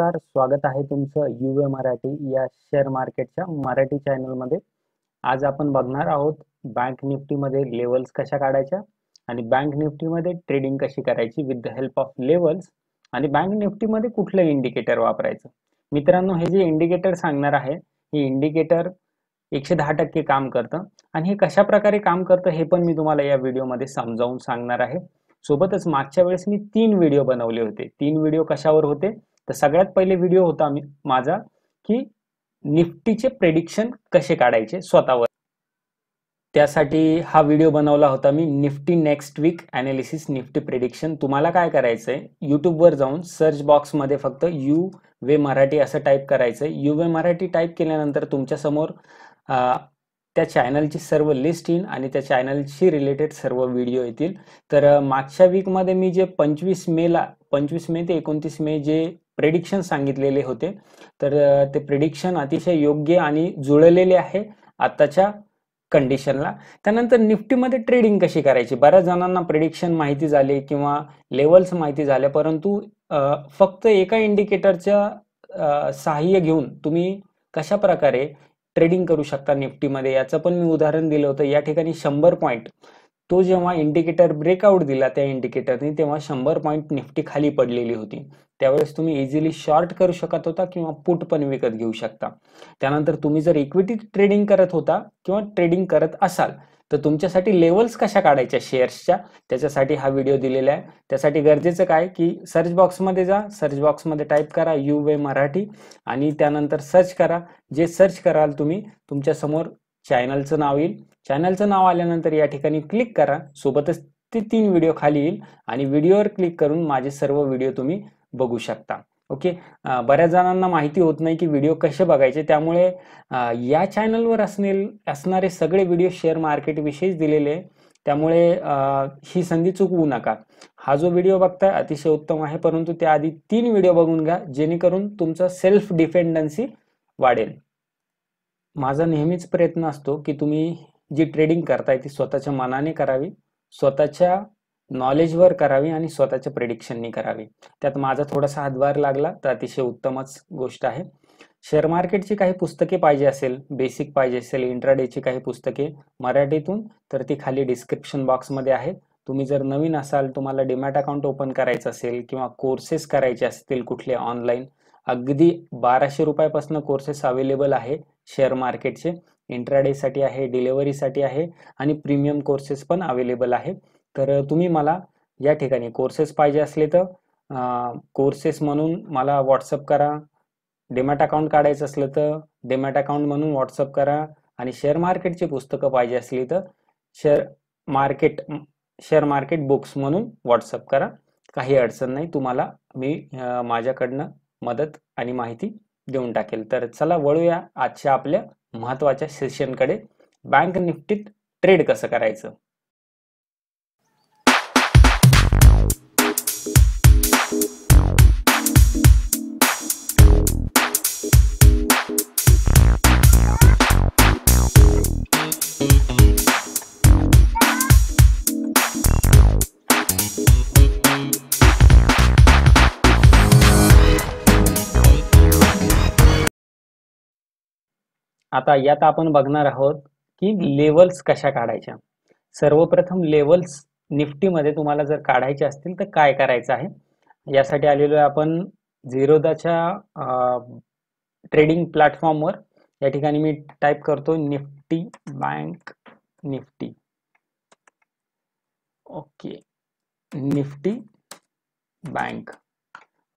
नमस्कार स्वागत आहे तुमचं ए मराठी या शेअर मार्केटच्या मराठी चॅनलमध्ये आज आपण बघणार आहोत बँक निफ्टीमध्ये लेवल्स कशा काढायच्या आणि बँक निफ्टीमध्ये ट्रेडिंग कशी करायची with the help of levels आणि बँक निफ्टीमध्ये कुठलं इंडिकेटर वापरायचं मित्रांनो हे जे इंडिकेटर सांगणार आहे हे इंडिकेटर एकशे दहा टक्के काम करतं आणि हे कशा प्रकारे काम करतं हे पण मी तुम्हाला या व्हिडिओमध्ये समजावून सांगणार आहे सोबतच मागच्या वेळेस मी तीन व्हिडिओ बनवले होते तीन व्हिडिओ कशावर होते तर सगळ्यात पहिले व्हिडिओ होता मी माझा की निफ्टीचे प्रेडिक्शन कसे काढायचे स्वतःवर त्यासाठी हा व्हिडिओ बनवला होता मी Nifty next week analysis Nifty prediction तुम्हाला काय करायचंय युट्यूबवर जाऊन सर्च बॉक्समध्ये फक्त यू वे मराठी असं टाईप करायचं आहे यू वे मराठी टाईप केल्यानंतर तुमच्यासमोर त्या चॅनलची सर्व लिस्ट येईल आणि त्या चॅनलशी रिलेटेड सर्व व्हिडिओ येतील तर मागच्या वीकमध्ये मी जे पंचवीस मेला पंचवीस मे ते एकोणतीस मे जे प्रेडिक्शन सांगितलेले होते तर ते प्रेडिक्शन अतिशय योग्य आणि जुळलेले आहे आताच्या कंडिशनला त्यानंतर निफ्टीमध्ये ट्रेडिंग कशी करायची बऱ्याच जणांना प्रिडिक्शन माहिती झाले किंवा लेवल्स माहिती झाल्या परंतु फक्त एका इंडिकेटरच्या सहाय्य घेऊन तुम्ही कशा प्रकारे ट्रेडिंग करू शकता निफ्टीमध्ये याचं पण मी उदाहरण दिलं होतं या ठिकाणी शंभर पॉईंट तो जेव्हा इंडिकेटर ब्रेकआउट दिला त्या इंडिकेटरने तेव्हा शंभर पॉईंट निफ्टी खाली पडलेली होती त्यावेळेस तुम्ही इझिली शॉर्ट करू शकत होता किंवा पुट पण विकत घेऊ शकता त्यानंतर तुम्ही जर इक्विटी ट्रेडिंग करत होता किंवा ट्रेडिंग करत असाल तर तुमच्यासाठी लेवल्स कशा काढायच्या शेअर्सच्या त्याच्यासाठी हा व्हिडिओ दिलेला आहे त्यासाठी गरजेचं काय की सर्च बॉक्समध्ये जा सर्च बॉक्समध्ये टाईप करा यू वे मराठी आणि त्यानंतर सर्च करा जे सर्च कराल तुम्ही तुमच्यासमोर चॅनलचं नाव येईल चॅनलचं नाव आल्यानंतर या ठिकाणी क्लिक करा सोबतच ते तीन व्हिडिओ खाली येईल आणि व्हिडिओवर क्लिक करून माझे सर्व व्हिडिओ तुम्ही बघू शकता ओके बऱ्याच जणांना माहिती होत नाही की व्हिडिओ कसे बघायचे त्यामुळे या चॅनलवर असणे असणारे सगळे व्हिडिओ शेअर मार्केट मार्केटविषयीच दिलेले त्यामुळे ही संधी चुकवू नका हा जो व्हिडिओ बघताय अतिशय उत्तम आहे परंतु त्याआधी तीन व्हिडिओ बघून घ्या जेणेकरून तुमचा सेल्फ डिफेंडन्सी वाढेल माझा नेहमीच प्रयत्न असतो की तुम्ही जी ट्रेडिंग करताय ती स्वतःच्या मनाने करावी स्वतःच्या नॉलेजवर करावी आणि स्वतःच्या प्रेडिक्शननी करावी त्यात माझा थोडासा हातभार लागला तर अतिशय उत्तमच गोष्ट आहे शेअर मार्केटची काही पुस्तके पाहिजे असेल बेसिक पाहिजे असेल इंट्राडेची काही पुस्तके मराठीतून तर ती खाली डिस्क्रिप्शन बॉक्समध्ये आहेत तुम्ही जर नवीन असाल तुम्हाला डिमॅट अकाउंट ओपन करायचं असेल किंवा कोर्सेस करायचे असतील कुठले ऑनलाईन अगदी बाराशे रुपयापासून कोर्सेस अवेलेबल आहे शेअर मार्केटचे साठी आहे डिलेवरीसाठी आहे आणि प्रीमियम कोर्सेस पण अवेलेबल आहे तर तुम्ही मला या ठिकाणी कोर्सेस पाहिजे असले तर कोर्सेस म्हणून मला व्हॉट्सअप करा डेमॅट अकाउंट काढायचं असलं तर डेमॅट अकाउंट म्हणून व्हॉट्सअप करा आणि शेअर मार्केटची पुस्तकं पाहिजे असली तर share market share market books म्हणून व्हॉट्सअप करा काही अडचण नाही तुम्हाला मी माझ्याकडनं मदत आणि माहिती देऊन टाकेल तर चला वळूया आजच्या आपल्या महत्वाच्या सेशनकडे बँक निफ्टीत ट्रेड कसं करायचं आता यात आपण बघणार आहोत की लेवल्स कशा काढायच्या सर्वप्रथम लेवल्स निफ्टीमध्ये तुम्हाला जर काढायचे असतील तर काय करायचं आहे यासाठी आलेलो आहे आपण झिरोदाच्या ट्रेडिंग प्लॅटफॉर्मवर या ठिकाणी मी टाईप करतो Nifty bank Nifty okay Nifty bank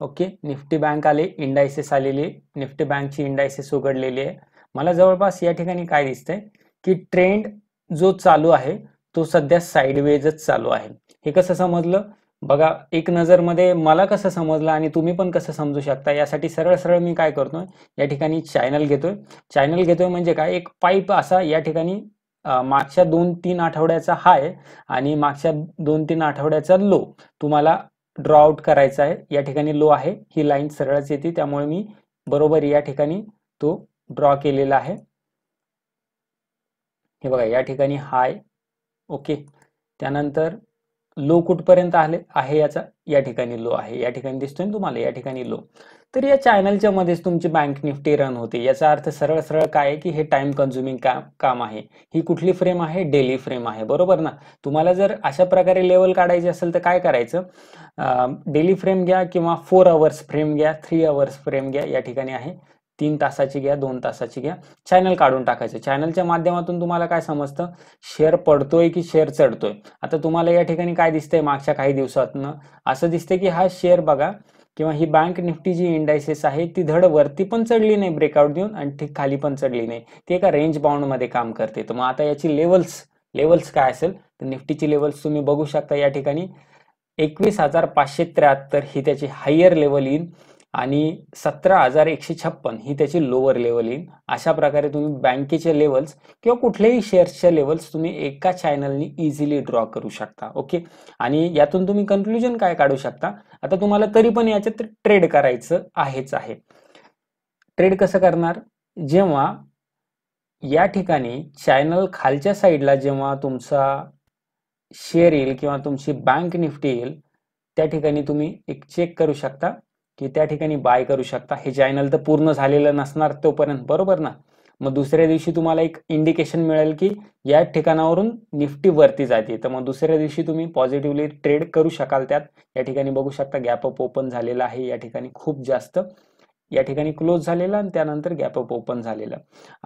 okay Nifty bank आले इंडायसेस आलेले निफ्टी बँकची इंडायसेस उघडलेली आहे मला जवळपास या ठिकाणी काय दिसतंय की ट्रेंड जो चालू आहे तो सध्या साईडवेजच चालू आहे हे कसं समजलं बघा एक नजर मध्ये मला कसं समजलं आणि तुम्ही पण कसं समजू शकता यासाठी सरळ सरळ मी काय करतोय या ठिकाणी चॅनल घेतोय चॅनल घेतोय म्हणजे काय एक पाईप असा या ठिकाणी मागच्या दोन तीन आठवड्याचा हाय आणि मागच्या दोन तीन आठवड्याचा लो तुम्हाला ड्रॉ आउट करायचा आहे या ठिकाणी लो आहे ही लाईन सरळच येते त्यामुळे मी बरोबर या ठिकाणी तो ड्रॉ केलेला आहे हे बघा या ठिकाणी हाय ओके त्यानंतर लो कुठपर्यंत आले आहे याचा या ठिकाणी लो आहे या ठिकाणी दिसतोय तुम्हाला या ठिकाणी लो तर या चॅनलच्या मध्येच तुमची बँक निफ्टी रन होते याचा अर्थ सरळ सरळ काय आहे की हे टाइम कन्झ्युमिंग काम काम आहे ही कुठली फ्रेम आहे डेली फ्रेम आहे बरोबर ना तुम्हाला जर अशा प्रकारे लेवल काढायचे असेल तर काय करायचं डेली फ्रेम घ्या किंवा फोर आवर्स फ्रेम घ्या थ्री आवर्स फ्रेम घ्या या ठिकाणी आहे तीन तासाची घ्या दोन तासाची घ्या चॅनल काढून टाकायचं चॅनलच्या माध्यमातून तुम्हाला काय समजतं शेअर पडतोय की शेअर चढतोय आता तुम्हाला या ठिकाणी काय दिसतंय मागच्या काही दिवसातनं असं दिसतंय की हा शेअर बघा किंवा ही बँक निफ्टी जी इंडायसेस आहे ती धड वरती पण चढली नाही ब्रेकआउट देऊन आणि ठीक खाली पण चढली नाही ती एका रेंज बाउंडमध्ये काम करते तर मग आता याची लेवल्स लेवल्स काय असेल तर निफ्टीची लेवल्स तुम्ही बघू शकता या ठिकाणी एकवीस हजार पाचशे त्र्याहत्तर ही त्याची हायर लेवल येईल आणि सतरा हजार एकशे छप्पन ही त्याची लोअर लेवल येईल अशा प्रकारे तुम्ही बँकेचे लेवल्स किंवा कुठल्याही शेअर्सचे लेवल्स तुम्ही एका चॅनलनी इझिली ड्रॉ करू शकता ओके आणि यातून तुम्ही कन्क्लुजन काय काढू शकता आता तुम्हाला तरी पण याच्यात ट्रेड करायचं आहेच आहे ट्रेड कसं करणार जेव्हा या ठिकाणी चॅनल खालच्या साईडला जेव्हा तुमचा शेअर येईल किंवा तुमची बँक निफ्टी येईल त्या ठिकाणी तुम्ही एक चेक करू शकता की त्या ठिकाणी बाय करू शकता हे चॅनल तर पूर्ण झालेलं नसणार तोपर्यंत बरोबर ना मग दुसऱ्या दिवशी तुम्हाला एक इंडिकेशन मिळेल की या ठिकाणावरून निफ्टी वरती जाते तर मग दुसऱ्या दिवशी तुम्ही पॉझिटिव्हली ट्रेड करू शकाल त्यात या ठिकाणी बघू शकता गॅप अप ओपन झालेला आहे या ठिकाणी खूप जास्त या ठिकाणी क्लोज झालेला आणि त्यानंतर गॅप अप ओपन झालेला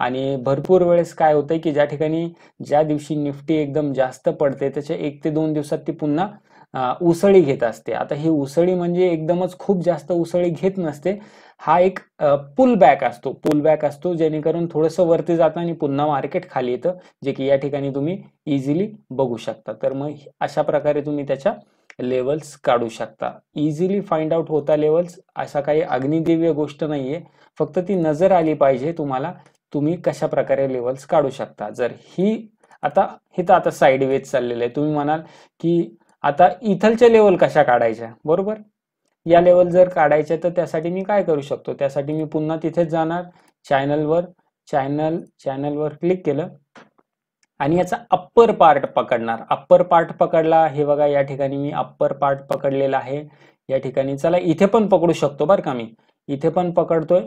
आणि भरपूर वेळेस काय होतंय की ज्या ठिकाणी ज्या दिवशी निफ्टी एकदम जास्त पडते त्याच्या एक ते दोन दिवसात ती पुन्हा उसळी घेत असते आता ही उसळी म्हणजे एकदमच खूप जास्त उसळी घेत नसते हा एक पुल बॅक असतो पुल बॅक असतो जेणेकरून थोडंसं वरती जातं आणि पुन्हा मार्केट खाली येतं जे की या ठिकाणी तुम्ही इझिली बघू शकता तर मग अशा प्रकारे तुम्ही त्याच्या लेवल्स काढू शकता इझिली फाइंड आउट होता लेवल्स अशा काही अग्निदिव्य गोष्ट नाहीये फक्त ती नजर आली पाहिजे तुम्हाला तुम्ही कशा प्रकारे लेवल्स काढू शकता जर ही आता हे तर आता साइडवेज वेज चाललेलं आहे तुम्ही म्हणाल की आता इथलच्या लेवल कशा काढायच्या बरोबर या लेवल जर काढायच्या तर त्यासाठी मी काय करू शकतो त्यासाठी मी पुन्हा तिथेच जाणार चॅनलवर चॅनल चॅनलवर क्लिक केलं आणि याचा अप्पर पार्ट पकडणार अप्पर पार्ट पकडला हे बघा या ठिकाणी मी अप्पर पार्ट पकडलेला आहे या ठिकाणी चला इथे पण पकडू शकतो बरं का मी इथे पण पकडतोय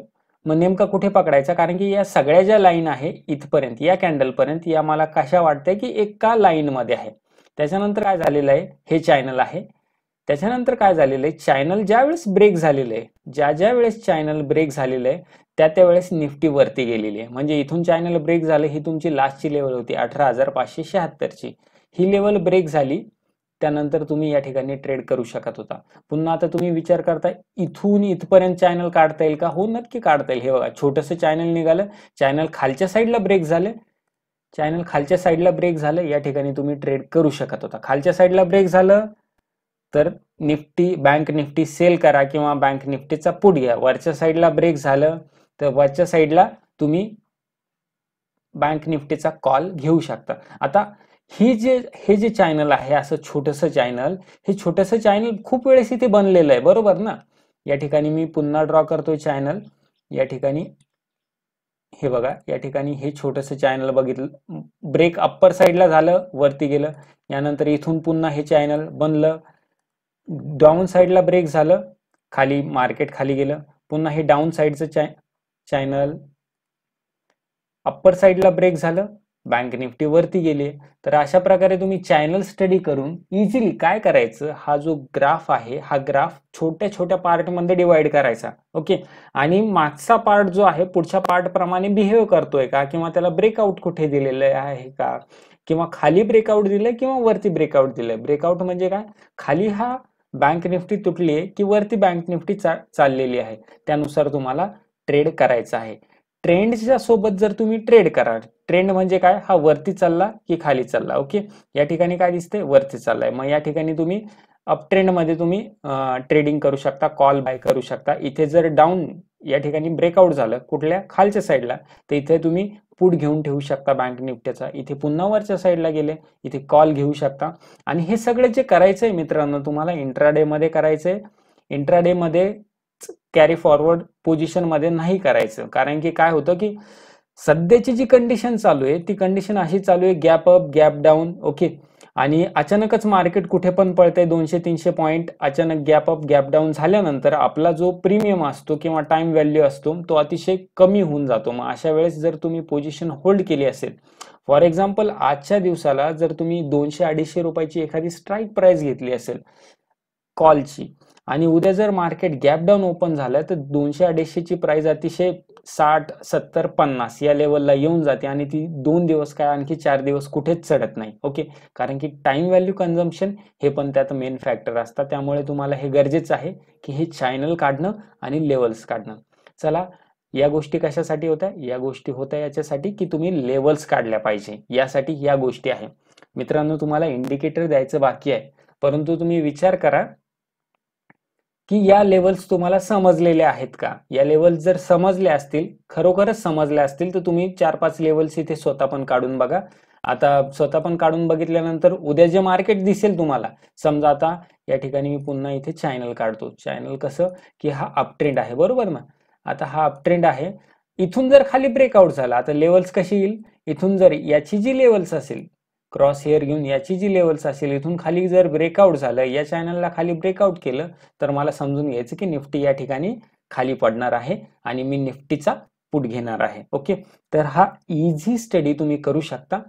मग नेमका कुठे पकडायचा कारण की या सगळ्या ज्या लाईन आहे इथपर्यंत या कॅन्डलपर्यंत या मला कशा वाटतंय की एका लाईनमध्ये आहे त्याच्यानंतर काय झालेलं आहे हे चॅनल आहे त्याच्यानंतर काय झालेलं आहे चॅनल ज्या वेळेस ब्रेक झालेलं आहे ज्या ज्या वेळेस चॅनल ब्रेक झालेलं आहे त्या वेळेस निफ्टी वरती गेलेली आहे म्हणजे इथून चॅनल ब्रेक झालं ही तुमची लास्टची लेवल होती अठरा हजार पाचशे ही लेवल ब्रेक झाली त्यानंतर तुम्ही या ठिकाणी ट्रेड करू शकत होता पुन्हा आता तुम्ही विचार करता इथून इथपर्यंत चॅनल काढता येईल का हो नक्की काढता येईल हे बघा छोटस चॅनल निघालं चॅनल खालच्या साईडला ब्रेक झालं चॅनल खालच्या साईडला ब्रेक झालं या ठिकाणी तुम्ही ट्रेड करू शकत होता खालच्या साईडला ब्रेक झालं तर निफ्टी बँक निफ्टी सेल करा किंवा बँक निफ्टीचा पुट घ्या वरच्या साईडला ब्रेक झालं तर वरच्या साईडला तुम्ही बँक निफ्टीचा कॉल घेऊ शकता आता ही जे हे जे चॅनल आहे असं छोटंसं चॅनल हे छोटंसं चॅनल खूप वेळेस इथे बनलेलं आहे बरोबर ना या ठिकाणी मी पुन्हा ड्रॉ करतो चॅनल या ठिकाणी हे बघा या ठिकाणी हे छोटंसं चॅनल बघितलं ब्रेक अप्पर साईडला झालं वरती गेलं यानंतर इथून पुन्हा हे चॅनल बनलं डाऊन साइडला ब्रेक झालं खाली मार्केट खाली गेलं पुन्हा हे डाऊन साइडचं चॅ चॅनल अप्पर साईडला ब्रेक झालं बँक वरती गेली तर अशा प्रकारे तुम्ही चॅनल स्टडी करून इझिली काय करायचं हा जो ग्राफ आहे हा ग्राफ छोट्या छोट्या पार्टमध्ये डिवाइड करायचा ओके आणि मागचा पार्ट जो आहे पुढच्या पार्ट प्रमाणे बिहेव करतोय का किंवा त्याला ब्रेकआउट कुठे दिलेलं आहे का किंवा खाली ब्रेकआउट दिलंय किंवा वरती ब्रेकआउट दिलंय ब्रेकआउट म्हणजे काय खाली हा बँक निफ्टी तुटली आहे की वरती बँक निफ्टी चाललेली आहे त्यानुसार तुम्हाला ट्रेड करायचा आहे ट्रेंडच्या सोबत जर तुम्ही ट्रेड करा ट्रेंड म्हणजे काय हा वरती चालला की खाली चालला ओके या ठिकाणी काय दिसते वरती चाललाय मग या ठिकाणी तुम्ही अप ट्रेंडमध्ये तुम्ही ट्रेडिंग करू शकता कॉल बाय करू शकता इथे जर डाऊन या ठिकाणी ब्रेकआउट झालं कुठल्या खालच्या साईडला तर इथे तुम्ही पुट घेऊन ठेवू शकता बँक निफ्टीचा इथे पुन्हा वरच्या साईडला गेले इथे कॉल घेऊ शकता आणि हे सगळे जे करायचंय मित्रांनो तुम्हाला इंट्राडे मध्ये करायचंय इंट्राडे मध्ये कॅरी फॉरवर्ड मध्ये नाही करायचं कारण की काय होतं की सध्याची जी कंडिशन चालू आहे ती कंडिशन अशी चालू आहे gap up gap down okay आणि अचानकच मार्केट कुठे पण आहे दोनशे तीनशे पॉईंट अचानक गॅप अप गॅप डाऊन झाल्यानंतर आपला जो प्रीमियम असतो किंवा टाइम व्हॅल्यू असतो तो अतिशय कमी होऊन जातो मग अशा वेळेस जर तुम्ही पोझिशन होल्ड केली असेल फॉर एक्झाम्पल आजच्या दिवसाला जर तुम्ही दोनशे अडीचशे रुपयाची एखादी स्ट्राईक प्राइस घेतली असेल कॉलची आणि उद्या जर मार्केट गॅप डाऊन ओपन झालं तर दोनशे अडीचशेची प्राइस अतिशय साठ सत्तर पन्नास या लेवलला येऊन जाते आणि ती दोन दिवस काय आणखी चार दिवस कुठेच चढत नाही ओके कारण की टाइम व्हॅल्यू कन्झम्पन हे पण त्यात मेन फॅक्टर असतात त्यामुळे तुम्हाला हे गरजेचं आहे की हे चॅनल काढणं आणि लेवल्स काढणं चला या गोष्टी कशासाठी होत्या या गोष्टी होत्या याच्यासाठी की तुम्ही लेवल्स काढल्या पाहिजे यासाठी या गोष्टी आहे मित्रांनो तुम्हाला इंडिकेटर द्यायचं बाकी आहे परंतु तुम्ही विचार करा की या लेवल्स तुम्हाला समजलेल्या आहेत का या लेवल्स जर समजले असतील खरोखरच समजल्या असतील तर तुम्ही चार पाच लेवल्स इथे स्वतः पण काढून बघा आता स्वतः पण काढून बघितल्यानंतर उद्या जे मार्केट दिसेल तुम्हाला समजा आता या ठिकाणी मी पुन्हा इथे चॅनल काढतो चॅनल कसं की हा अपट्रेंड आहे बरोबर ना आता हा अपट्रेंड आहे इथून जर खाली ब्रेकआउट झाला आता लेवल्स कशी येईल इथून जर याची जी लेवल्स असेल क्रॉस हेअर घेऊन याची जी लेवल्स असेल इथून खाली जर ब्रेकआउट झालं या चॅनलला खाली ब्रेकआउट केलं तर मला समजून घ्यायचं की निफ्टी या ठिकाणी खाली पडणार आहे आणि मी निफ्टीचा पुट घेणार आहे ओके तर हा इझी स्टडी तुम्ही करू शकता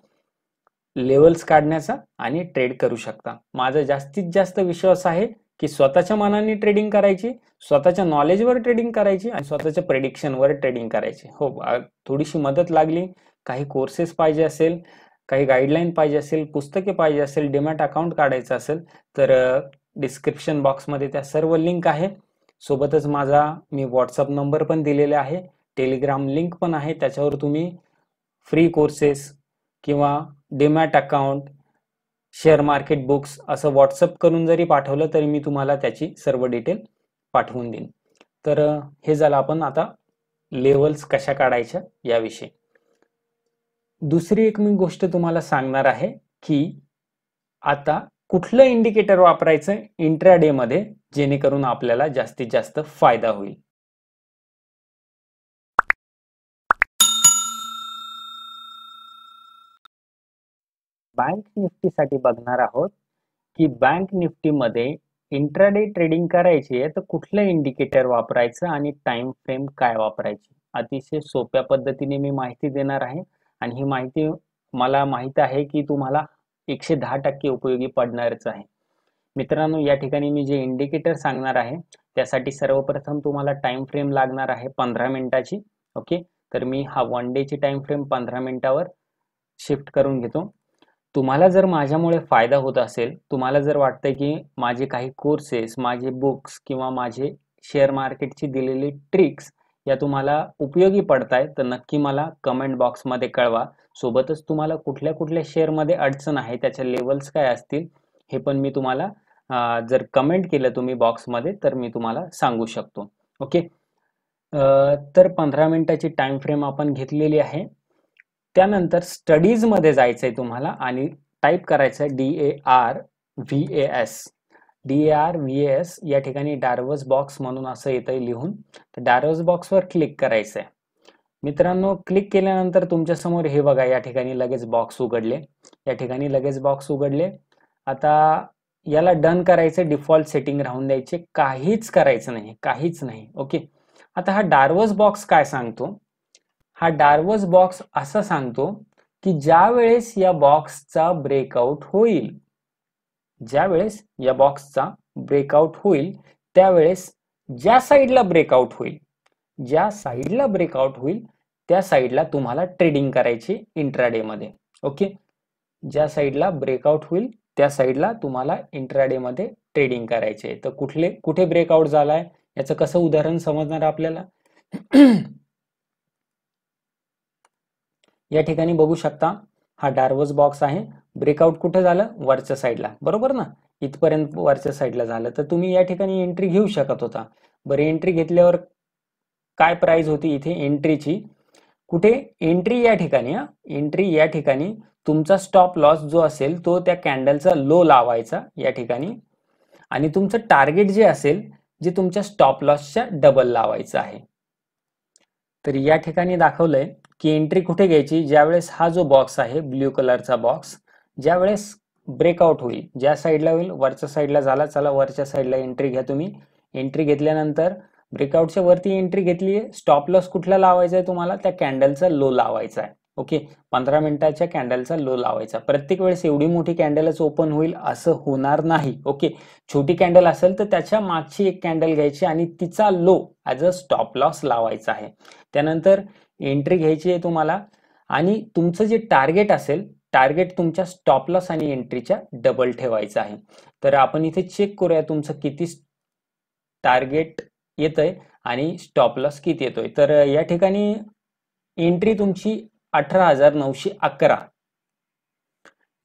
लेवल्स काढण्याचा आणि ट्रेड करू शकता माझा जास्तीत जास्त विश्वास आहे की स्वतःच्या मनाने ट्रेडिंग करायची स्वतःच्या नॉलेजवर ट्रेडिंग करायची आणि स्वतःच्या प्रेडिक्शनवर ट्रेडिंग करायची हो थोडीशी मदत लागली काही कोर्सेस पाहिजे असेल काही गाईडलाईन पाहिजे असेल पुस्तके पाहिजे असेल डिमॅट अकाउंट काढायचं असेल तर डिस्क्रिप्शन बॉक्समध्ये त्या सर्व लिंक आहे सोबतच माझा मी व्हॉट्सअप नंबर पण दिलेला आहे टेलिग्राम लिंक पण आहे त्याच्यावर तुम्ही फ्री कोर्सेस किंवा demat account share market books असं व्हॉट्सअप करून जरी पाठवलं तरी मी तुम्हाला त्याची सर्व डिटेल पाठवून देईन तर हे झालं आपण आता लेवल्स कशा काढायच्या याविषयी दुसरी एक मी गोष्ट तुम्हाला सांगणार आहे की आता कुठलं इंडिकेटर वापरायचं इंट्राडे मध्ये जेणेकरून आपल्याला जास्तीत जास्त फायदा होईल बँक निफ्टीसाठी बघणार आहोत की बँक निफ्टीमध्ये इंट्राडे ट्रेडिंग करायची आहे तर कुठलं इंडिकेटर वापरायचं आणि टाइम फ्रेम काय वापरायची अतिशय सोप्या पद्धतीने मी माहिती देणार आहे आणि ही माहिती मला माहीत आहे की तुम्हाला एकशे दहा टक्के उपयोगी पडणारच आहे मित्रांनो या ठिकाणी मी जे इंडिकेटर सांगणार आहे त्यासाठी सर्वप्रथम तुम्हाला टाइम फ्रेम लागणार आहे पंधरा मिनिटाची ओके तर मी हा वन डे ची टाइम फ्रेम पंधरा मिनिटावर शिफ्ट करून घेतो तुम्हाला जर माझ्यामुळे फायदा होत असेल तुम्हाला जर वाटतं की माझे काही कोर्सेस माझे बुक्स किंवा माझे शेअर मार्केटची दिलेली ट्रिक्स या तुम्हाला उपयोगी पडताय तर नक्की मला कमेंट बॉक्समध्ये कळवा सोबतच तुम्हाला कुठल्या कुठल्या शेअरमध्ये अडचण आहे त्याच्या लेवल्स काय असतील हे पण मी तुम्हाला जर कमेंट केलं तुम्ही बॉक्समध्ये तर मी तुम्हाला सांगू शकतो ओके तर पंधरा मिनिटाची टाइम फ्रेम आपण घेतलेली आहे त्यानंतर स्टडीजमध्ये जायचं आहे तुम्हाला आणि टाईप करायचं आहे D A R V A S D R V S या ठिकाणी डार्वस बॉक्स म्हणून असं येतं लिहून तर डार्वस बॉक्सवर क्लिक करायचं आहे मित्रांनो क्लिक केल्यानंतर तुमच्यासमोर हे बघा या ठिकाणी लगेच बॉक्स उघडले या ठिकाणी लगेच बॉक्स उघडले आता याला डन करायचं डिफॉल्ट सेटिंग राहून द्यायचे काहीच करायचं नाही काहीच नाही ओके आता हा डार्वस बॉक्स काय सांगतो हा डार्वस बॉक्स असं सांगतो की ज्या वेळेस या बॉक्सचा ब्रेकआउट होईल ज्यावेळेस या बॉक्सचा ब्रेकआउट होईल त्यावेळेस ज्या साईडला ब्रेकआउट होईल ज्या साईडला ब्रेकआउट होईल त्या साईडला तुम्हाला ट्रेडिंग करायची इंट्राडे मध्ये ओके ज्या साईडला ब्रेकआउट होईल त्या साईडला तुम्हाला इंट्राडे मध्ये ट्रेडिंग करायचे आहे तर कुठले कुठे ब्रेकआउट झालाय याचं कसं उदाहरण समजणार आपल्याला या ठिकाणी बघू शकता हा डार्वस बॉक्स आहे ब्रेकआउट कुठे झालं वरच्या साईडला बरोबर ना इथपर्यंत वरच्या साईडला झालं तर तुम्ही या ठिकाणी एंट्री घेऊ शकत होता बरे एंट्री घेतल्यावर काय प्राइस होती इथे एंट्रीची कुठे एंट्री या ठिकाणी एंट्री या ठिकाणी तुमचा स्टॉप लॉस जो असेल तो त्या कॅन्डलचा लो लावायचा या ठिकाणी आणि तुमचं टार्गेट जे असेल जे तुमच्या स्टॉप लॉसच्या डबल लावायचं आहे तर या ठिकाणी दाखवलंय की एंट्री कुठे घ्यायची ज्यावेळेस हा जो बॉक्स आहे ब्ल्यू कलरचा बॉक्स ज्या वेळेस ब्रेकआउट होईल ज्या साइडला होईल वरच्या साईडला झाला चला वरच्या साईडला एंट्री घ्या तुम्ही एंट्री घेतल्यानंतर ब्रेकआउटच्या वरती एंट्री घेतली स्टॉप लॉस कुठला लावायचा आहे तुम्हाला त्या कॅन्डलचा लो लावायचा आहे ओके पंधरा मिनिटाच्या कॅन्डलचा लो लावायचा प्रत्येक वेळेस एवढी मोठी कॅन्डलच ओपन होईल असं होणार नाही ओके छोटी कॅन्डल असेल तर त्याच्या मागची एक कॅन्डल घ्यायची आणि तिचा low as a stop loss लावायचा आहे त्यानंतर एंट्री घ्यायची आहे तुम्हाला आणि तुमचं जे टार्गेट असेल टार्गेट तुमच्या स्टॉप लॉस आणि एंट्रीच्या डबल ठेवायचा आहे तर आपण इथे चेक करूया तुमचं किती टार्गेट येतंय आणि स्टॉप लॉस किती येतोय तर या ठिकाणी एंट्री तुमची अठरा हजार नऊशे अकरा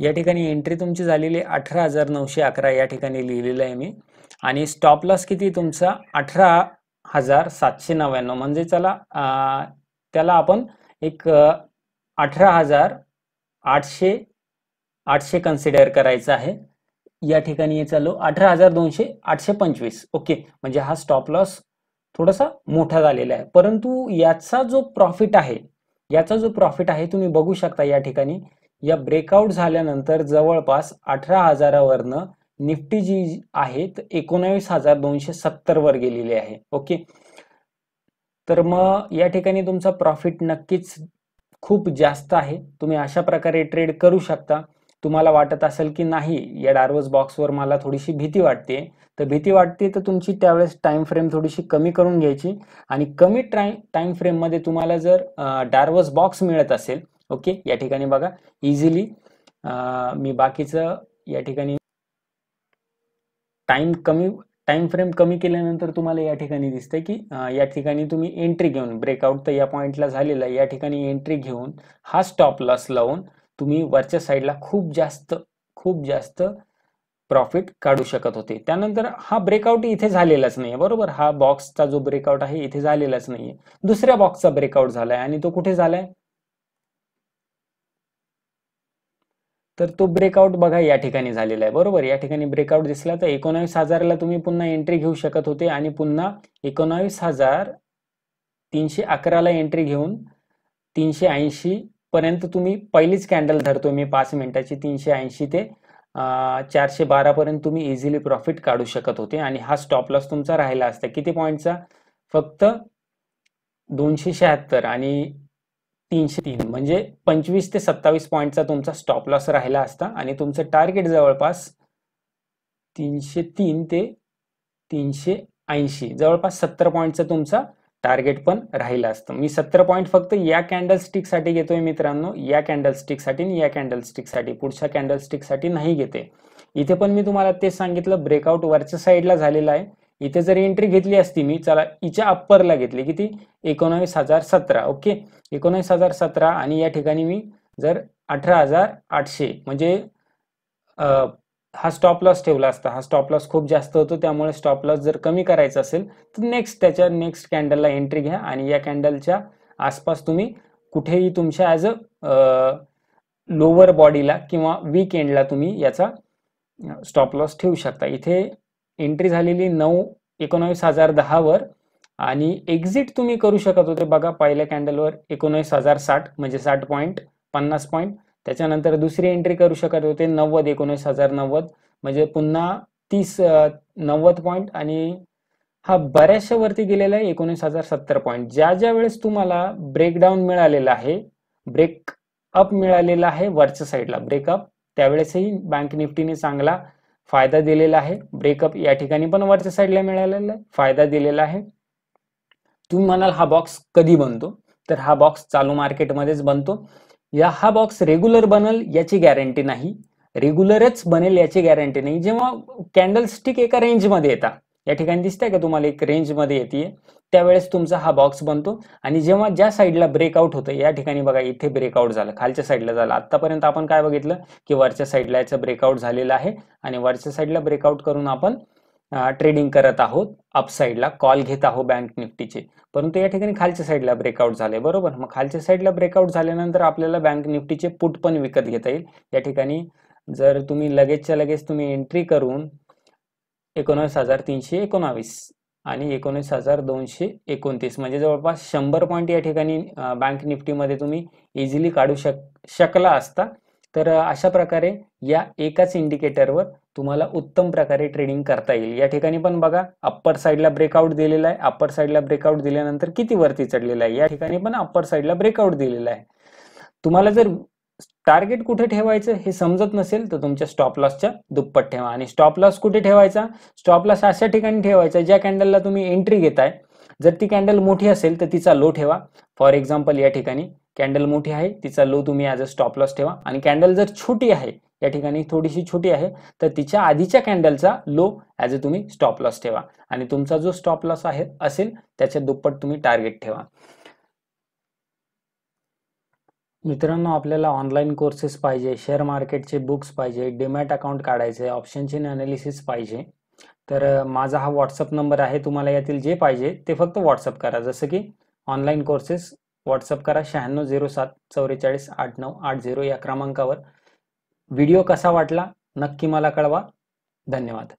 या ठिकाणी एंट्री तुमची झालेली अठरा हजार नऊशे अकरा या ठिकाणी लिहिलेलं आहे मी आणि स्टॉप लॉस किती तुमचा अठरा हजार सातशे नव्याण्णव म्हणजे चला त्याला आपण एक अठरा हजार आठशे आठशे कन्सिडर करायचं आहे या ठिकाणी चालू अठरा हजार दोनशे आठशे पंचवीस ओके म्हणजे हा स्टॉप लॉस थोडासा मोठा झालेला आहे परंतु याचा जो प्रॉफिट आहे याचा जो प्रॉफिट आहे तुम्ही बघू शकता या ठिकाणी या ब्रेकआउट झाल्यानंतर जवळपास अठरा हजारावरनं निफ्टी जी आहे तर एकोणावीस हजार दोनशे वर गेलेली आहे ओके तर मग या ठिकाणी तुमचा प्रॉफिट नक्कीच खूप जास्त आहे तुम्ही अशा प्रकारे ट्रेड करू शकता तुम्हाला वाटत असेल की नाही या डार्वस बॉक्सवर मला थोडीशी भीती वाटते तर भीती वाटते तर तुमची त्यावेळेस टाईम फ्रेम थोडीशी कमी करून घ्यायची आणि कमी ट्राय टाईम फ्रेममध्ये तुम्हाला जर डार्वस बॉक्स मिळत असेल ओके या ठिकाणी बघा इझिली मी बाकीचं या ठिकाणी टाइम कमी टाइम फ्रेम कमी केल्यानंतर तुम्हाला या ठिकाणी दिसते की या ठिकाणी तुम्ही एंट्री घेऊन ब्रेकआउट तर या पॉईंटला झालेला या ठिकाणी एंट्री घेऊन हा स्टॉप लॉस लावून तुम्ही वरच्या साईडला खूप जास्त खूप जास्त प्रॉफिट काढू शकत होते त्यानंतर हा ब्रेकआउट इथे झालेलाच नाही बरोबर हा बॉक्सचा जो ब्रेकआउट आहे इथे झालेलाच नाहीये दुसऱ्या बॉक्सचा ब्रेकआउट आहे आणि तो कुठे झालाय तर तो ब्रेकआउट बघा या ठिकाणी झालेला आहे बरोबर या ठिकाणी ब्रेकआउट दिसला तर एकोणावीस हजारला तुम्ही पुन्हा एंट्री घेऊ शकत होते आणि पुन्हा एकोणावीस हजार तीनशे अकराला एंट्री घेऊन तीनशे ऐंशी पर्यंत तुम्ही पहिलीच कॅन्डल धरतो मी पाच मिनिटाची तीनशे ऐंशी ते चारशे बारापर्यंत तुम्ही इझिली प्रॉफिट काढू शकत होते आणि हा स्टॉप लॉस तुमचा राहिला असता किती पॉईंटचा फक्त दोनशे शहात्तर आणि तीनशे तीन म्हणजे पंचवीस ते सत्तावीस पॉईंटचा तुमचा स्टॉप लॉस राहिला असता आणि तुमचं टार्गेट जवळपास तीनशे तीन ते तीनशे ऐंशी जवळपास सत्तर पॉईंटचा तुमचा टार्गेट पण राहिला असतं मी सत्तर पॉईंट फक्त या कॅन्डल स्टिकसाठी घेतोय मित्रांनो या कॅन्डलस्टिकसाठी साठी आणि या कॅन्डल स्टिकसाठी पुढच्या स्टिक साठी नाही घेते इथे पण मी तुम्हाला ते सांगितलं ब्रेकआउट वरच्या साईडला झालेला आहे इथे जर एंट्री घेतली असती मी चला इच्या अप्परला घेतली किती एकोणावीस हजार सतरा ओके एकोणावीस हजार सतरा आणि या ठिकाणी मी जर अठरा हजार आठशे म्हणजे हा स्टॉप लॉस ठेवला असता हा स्टॉप लॉस खूप जास्त होतो त्यामुळे स्टॉप लॉस जर कमी करायचा असेल तर नेक्स्ट त्याच्या नेक्स्ट कॅन्डलला एंट्री घ्या आणि या कॅन्डलच्या आसपास तुम्ही कुठेही तुमच्या ॲज अ लोअर बॉडीला किंवा वीक एंडला तुम्ही याचा स्टॉप लॉस ठेवू शकता इथे एंट्री झालेली नऊ एकोणावीस हजार दहावर आणि एक्झिट तुम्ही करू शकत होते बघा पहिल्या कॅन्डलवर एकोणवीस हजार साठ म्हणजे साठ पॉईंट पन्नास पॉईंट त्याच्यानंतर दुसरी एंट्री करू शकत होते नव्वद एकोणीस हजार नव्वद म्हणजे पुन्हा तीस नव्वद पॉईंट आणि हा बऱ्याचशा वरती गेलेला आहे एकोणीस हजार सत्तर पॉईंट ज्या ज्या वेळेस तुम्हाला ब्रेकडाऊन मिळालेला आहे ब्रेक अप मिळालेला आहे वरच्या साईडला ब्रेकअप त्यावेळेसही बँक निफ्टीने चांगला फायदा दिलेला आहे ब्रेकअप या ठिकाणी पण वरच्या साईडला मिळालेला आहे फायदा दिलेला आहे तुम्ही म्हणाल हा बॉक्स कधी बनतो तर हा बॉक्स चालू मार्केटमध्येच बनतो या हा बॉक्स रेग्युलर बनल याची गॅरंटी नाही रेग्युलरच बनेल याची गॅरंटी नाही जेव्हा स्टिक एका रेंजमध्ये येतात या ठिकाणी दिसतंय का तुम्हाला एक रेंज मध्ये येते त्यावेळेस तुमचा हा बॉक्स बनतो आणि जेव्हा ज्या साईडला ब्रेकआउट होतं या ठिकाणी बघा इथे ब्रेकआउट झालं खालच्या साईडला झालं आतापर्यंत आपण काय बघितलं की वरच्या साईडला याचं ब्रेकआउट झालेलं आहे आणि वरच्या साईडला ब्रेकआउट करून आपण ट्रेडिंग करत आहोत अपसाईडला कॉल घेत आहोत बँक निफ्टीचे परंतु या ठिकाणी खालच्या साईडला ब्रेकआउट झाले बरोबर मग खालच्या साईडला ब्रेकआउट झाल्यानंतर आपल्याला बँक निफ्टीचे पुट पण विकत घेता येईल या ठिकाणी जर तुम्ही लगेचच्या लगेच तुम्ही एंट्री करून एकोणास हजार तीनशे एकोणावीस आणि एकोणीस हजार दोनशे एकोणतीस म्हणजे जवळपास शंभर पॉईंट या ठिकाणी बँक निफ्टीमध्ये तुम्ही इझिली काढू शक शकला असता तर अशा प्रकारे या एकाच इंडिकेटरवर तुम्हाला उत्तम प्रकारे ट्रेडिंग करता येईल या ठिकाणी पण बघा अप्पर साईडला ब्रेकआउट दिलेला आहे अप्पर साईडला ब्रेकआउट दिल्यानंतर किती वरती चढलेला आहे या ठिकाणी पण अप्पर साईडला ब्रेकआउट दिलेला आहे तुम्हाला जर टार्गेट कुठे ठेवायचं हे समजत नसेल तर तुमच्या स्टॉप लॉसच्या दुप्पट ठेवा आणि स्टॉप लॉस कुठे ठेवायचा स्टॉप लॉस अशा ठिकाणी ठेवायचा ज्या कॅन्डलला तुम्ही एंट्री घेताय जर ती कॅन्डल मोठी असेल तर तिचा लो ठेवा फॉर एक्झाम्पल या ठिकाणी कॅन्डल मोठी आहे तिचा लो तुम्ही ऍज अ स्टॉप लॉस ठेवा आणि कॅन्डल जर छोटी आहे या ठिकाणी थोडीशी छोटी आहे तर तिच्या आधीच्या कॅन्डलचा लो ॲज अ तुम्ही स्टॉप लॉस ठेवा आणि तुमचा जो स्टॉप लॉस आहे असेल त्याच्या दुप्पट तुम्ही टार्गेट ठेवा मित्रांनो आपल्याला ऑनलाईन कोर्सेस पाहिजे शेअर मार्केटचे बुक्स पाहिजे डिमॅट अकाउंट काढायचे ऑप्शनचे अनालिसिस पाहिजे तर माझा हा व्हॉट्सअप नंबर आहे तुम्हाला यातील जे पाहिजे ते फक्त व्हॉट्सअप करा जसं की ऑनलाईन कोर्सेस व्हॉट्सअप करा शहाण्णव झिरो सात चौवेचाळीस आठ नऊ आठ झिरो या क्रमांकावर व्हिडिओ कसा वाटला नक्की मला कळवा धन्यवाद